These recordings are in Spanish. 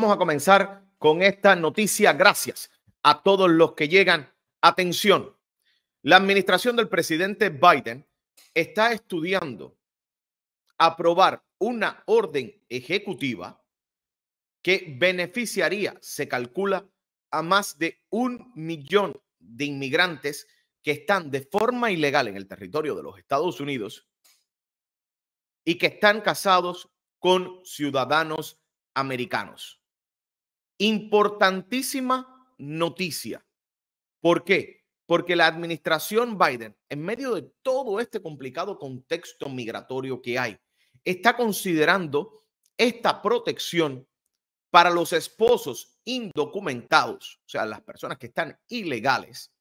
Vamos a comenzar con esta noticia. Gracias a todos los que llegan. Atención, la administración del presidente Biden está estudiando aprobar una orden ejecutiva que beneficiaría, se calcula, a más de un millón de inmigrantes que están de forma ilegal en el territorio de los Estados Unidos y que están casados con ciudadanos americanos. Importantísima noticia. ¿Por qué? Porque la administración Biden, en medio de todo este complicado contexto migratorio que hay, está considerando esta protección para los esposos indocumentados, o sea, las personas que están ilegales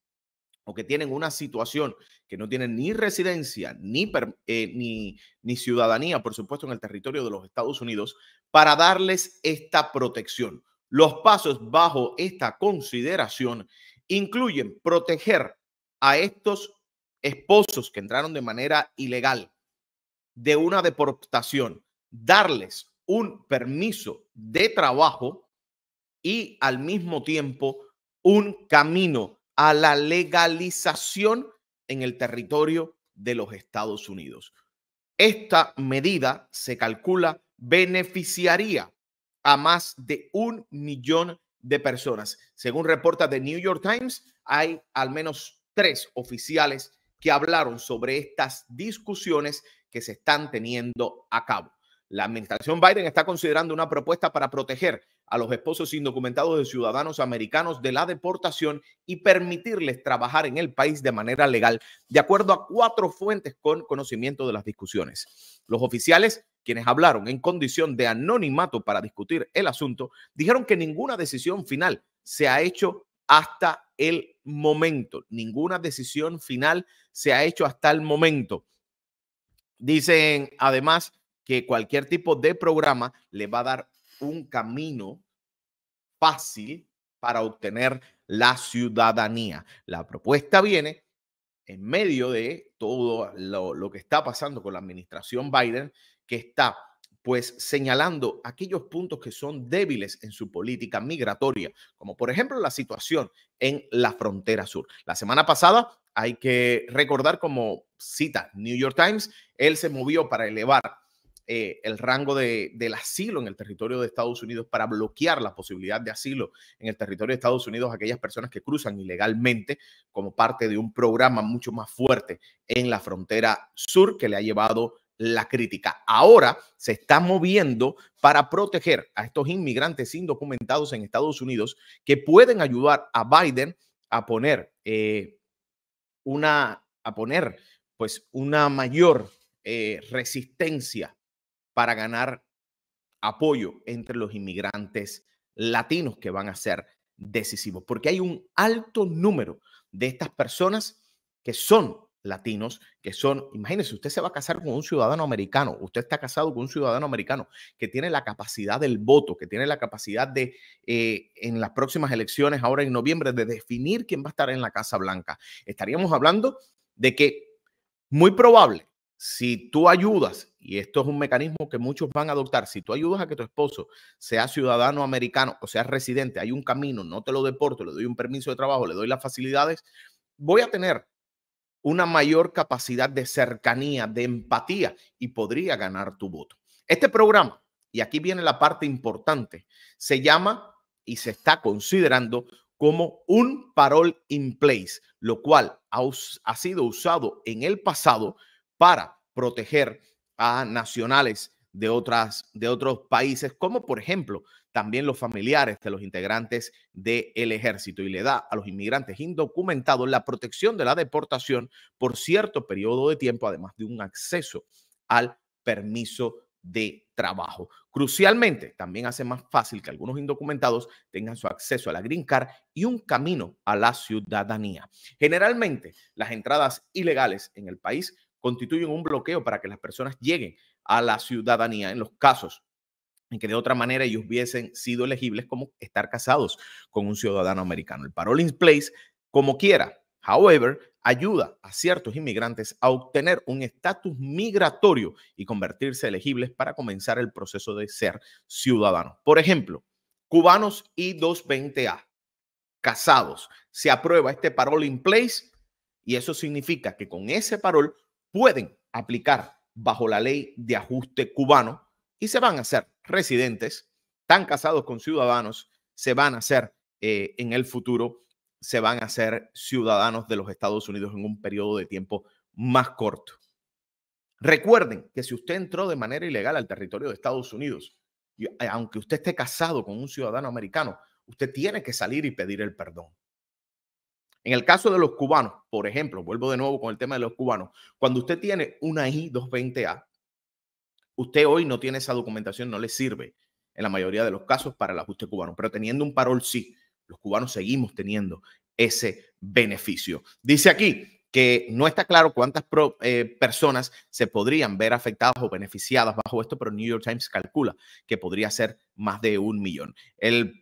o que tienen una situación que no tienen ni residencia ni, eh, ni ciudadanía, por supuesto, en el territorio de los Estados Unidos, para darles esta protección. Los pasos bajo esta consideración incluyen proteger a estos esposos que entraron de manera ilegal de una deportación, darles un permiso de trabajo y al mismo tiempo un camino a la legalización en el territorio de los Estados Unidos. Esta medida se calcula beneficiaría más de un millón de personas. Según reporta The New York Times, hay al menos tres oficiales que hablaron sobre estas discusiones que se están teniendo a cabo. La administración Biden está considerando una propuesta para proteger a los esposos indocumentados de ciudadanos americanos de la deportación y permitirles trabajar en el país de manera legal, de acuerdo a cuatro fuentes con conocimiento de las discusiones. Los oficiales quienes hablaron en condición de anonimato para discutir el asunto, dijeron que ninguna decisión final se ha hecho hasta el momento. Ninguna decisión final se ha hecho hasta el momento. Dicen además que cualquier tipo de programa le va a dar un camino fácil para obtener la ciudadanía. La propuesta viene en medio de todo lo, lo que está pasando con la administración Biden que está pues señalando aquellos puntos que son débiles en su política migratoria, como por ejemplo la situación en la frontera sur. La semana pasada hay que recordar como cita New York Times, él se movió para elevar eh, el rango del asilo en el territorio de Estados Unidos para bloquear la posibilidad de asilo en el territorio de Estados Unidos a aquellas personas que cruzan ilegalmente como parte de un programa mucho más fuerte en la frontera sur que le ha llevado la crítica. Ahora se está moviendo para proteger a estos inmigrantes indocumentados en Estados Unidos que pueden ayudar a Biden a poner eh, una, a poner pues una mayor eh, resistencia para ganar apoyo entre los inmigrantes latinos que van a ser decisivos, porque hay un alto número de estas personas que son latinos que son, imagínense, usted se va a casar con un ciudadano americano, usted está casado con un ciudadano americano que tiene la capacidad del voto, que tiene la capacidad de, eh, en las próximas elecciones, ahora en noviembre, de definir quién va a estar en la Casa Blanca. Estaríamos hablando de que muy probable, si tú ayudas, y esto es un mecanismo que muchos van a adoptar, si tú ayudas a que tu esposo sea ciudadano americano o sea residente, hay un camino, no te lo deporto, le doy un permiso de trabajo, le doy las facilidades, voy a tener una mayor capacidad de cercanía, de empatía y podría ganar tu voto. Este programa, y aquí viene la parte importante, se llama y se está considerando como un parole in place, lo cual ha, ha sido usado en el pasado para proteger a nacionales de, otras, de otros países, como por ejemplo también los familiares de los integrantes del ejército, y le da a los inmigrantes indocumentados la protección de la deportación por cierto periodo de tiempo, además de un acceso al permiso de trabajo. Crucialmente, también hace más fácil que algunos indocumentados tengan su acceso a la Green Card y un camino a la ciudadanía. Generalmente, las entradas ilegales en el país constituyen un bloqueo para que las personas lleguen a la ciudadanía en los casos en que de otra manera ellos hubiesen sido elegibles como estar casados con un ciudadano americano. El parole in place, como quiera, however, ayuda a ciertos inmigrantes a obtener un estatus migratorio y convertirse elegibles para comenzar el proceso de ser ciudadano. Por ejemplo, cubanos I-220A, casados, se aprueba este parole in place y eso significa que con ese parol pueden aplicar bajo la ley de ajuste cubano y se van a ser residentes, tan casados con ciudadanos, se van a ser eh, en el futuro, se van a ser ciudadanos de los Estados Unidos en un periodo de tiempo más corto. Recuerden que si usted entró de manera ilegal al territorio de Estados Unidos, y eh, aunque usted esté casado con un ciudadano americano, usted tiene que salir y pedir el perdón. En el caso de los cubanos, por ejemplo, vuelvo de nuevo con el tema de los cubanos, cuando usted tiene una I-220A, usted hoy no tiene esa documentación, no le sirve en la mayoría de los casos para el ajuste cubano, pero teniendo un parol sí, los cubanos seguimos teniendo ese beneficio. Dice aquí, que no está claro cuántas eh, personas se podrían ver afectadas o beneficiadas bajo esto, pero New York Times calcula que podría ser más de un millón.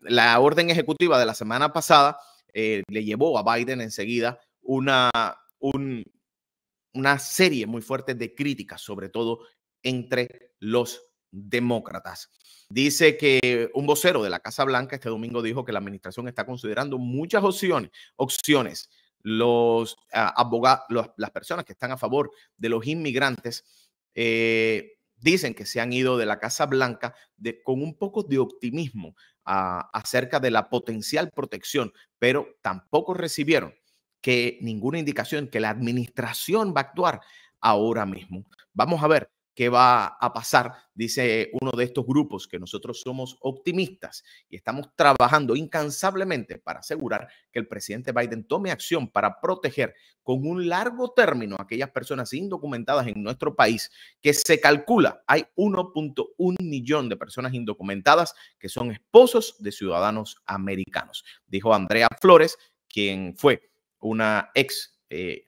la orden ejecutiva de la semana pasada eh, le llevó a Biden enseguida una, una serie muy fuerte de críticas, sobre todo entre los demócratas. Dice que un vocero de la Casa Blanca este domingo dijo que la administración está considerando muchas opciones, opciones los ah, las personas que están a favor de los inmigrantes eh, dicen que se han ido de la Casa Blanca con un poco de optimismo ah, acerca de la potencial protección, pero tampoco recibieron que ninguna indicación que la administración va a actuar ahora mismo. Vamos a ver qué va a pasar, dice uno de estos grupos, que nosotros somos optimistas y estamos trabajando incansablemente para asegurar que el presidente Biden tome acción para proteger con un largo término a aquellas personas indocumentadas en nuestro país, que se calcula hay 1.1 millón de personas indocumentadas que son esposos de ciudadanos americanos, dijo Andrea Flores, quien fue una ex... Eh,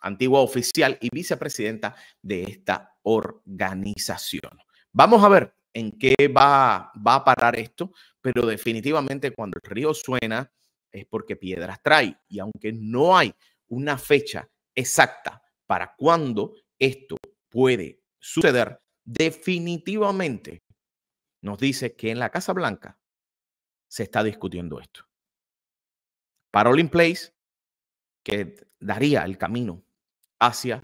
antigua oficial y vicepresidenta de esta organización. Vamos a ver en qué va, va a parar esto, pero definitivamente cuando el río suena es porque piedras trae. Y aunque no hay una fecha exacta para cuándo esto puede suceder, definitivamente nos dice que en la Casa Blanca se está discutiendo esto. in Place, que daría el camino hacia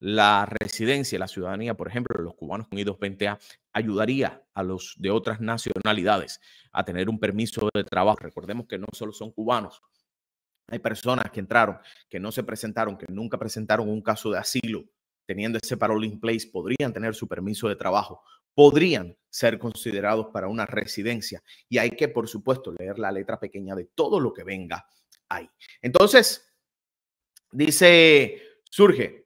la residencia, la ciudadanía, por ejemplo, los cubanos con I-220A, ayudaría a los de otras nacionalidades a tener un permiso de trabajo. Recordemos que no solo son cubanos, hay personas que entraron, que no se presentaron, que nunca presentaron un caso de asilo, teniendo ese parole in place, podrían tener su permiso de trabajo, podrían ser considerados para una residencia. Y hay que, por supuesto, leer la letra pequeña de todo lo que venga ahí. Entonces, dice, surge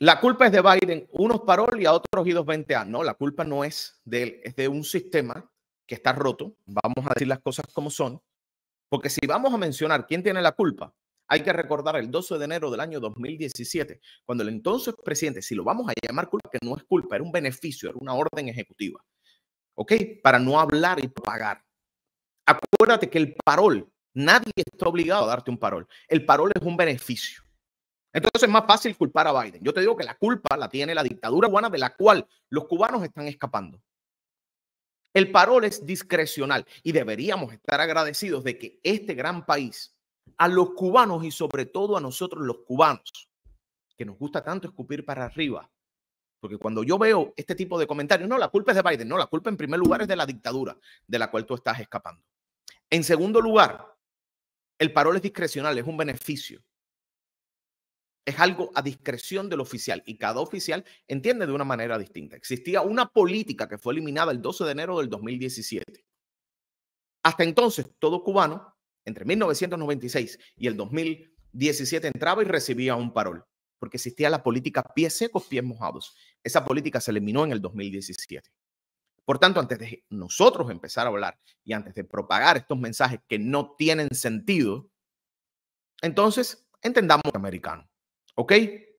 la culpa es de Biden, unos parol y a otros y 20 años. No, la culpa no es de él, es de un sistema que está roto. Vamos a decir las cosas como son, porque si vamos a mencionar quién tiene la culpa, hay que recordar el 12 de enero del año 2017, cuando el entonces presidente, si lo vamos a llamar culpa, que no es culpa, era un beneficio, era una orden ejecutiva, ¿ok? Para no hablar y pagar. Acuérdate que el parol, nadie está obligado a darte un parol. El parol es un beneficio. Entonces es más fácil culpar a Biden. Yo te digo que la culpa la tiene la dictadura cubana de la cual los cubanos están escapando. El parol es discrecional y deberíamos estar agradecidos de que este gran país, a los cubanos y sobre todo a nosotros los cubanos, que nos gusta tanto escupir para arriba, porque cuando yo veo este tipo de comentarios, no, la culpa es de Biden, no, la culpa en primer lugar es de la dictadura de la cual tú estás escapando. En segundo lugar, el parol es discrecional, es un beneficio es algo a discreción del oficial y cada oficial entiende de una manera distinta. Existía una política que fue eliminada el 12 de enero del 2017. Hasta entonces, todo cubano, entre 1996 y el 2017, entraba y recibía un parol, porque existía la política pies secos, pies mojados. Esa política se eliminó en el 2017. Por tanto, antes de nosotros empezar a hablar y antes de propagar estos mensajes que no tienen sentido, entonces entendamos que americano. Okay?